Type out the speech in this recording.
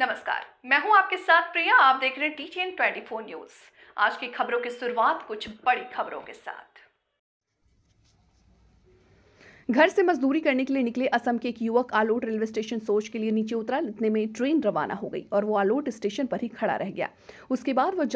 नमस्कार मैं हूं आपके साथ प्रिया आप देख रहे हैं टी टीटीएन 24 न्यूज आज की खबरों की शुरुआत कुछ बड़ी खबरों के साथ घर से मजदूरी करने के लिए निकले असम के एक युवक आलोट रेलवे स्टेशन सोच के लिए नीचे उतरा इतने में ट्रेन रवाना हो गई और वो आलोट स्टेशन पर ही खड़ा रह गया उसके बाद वो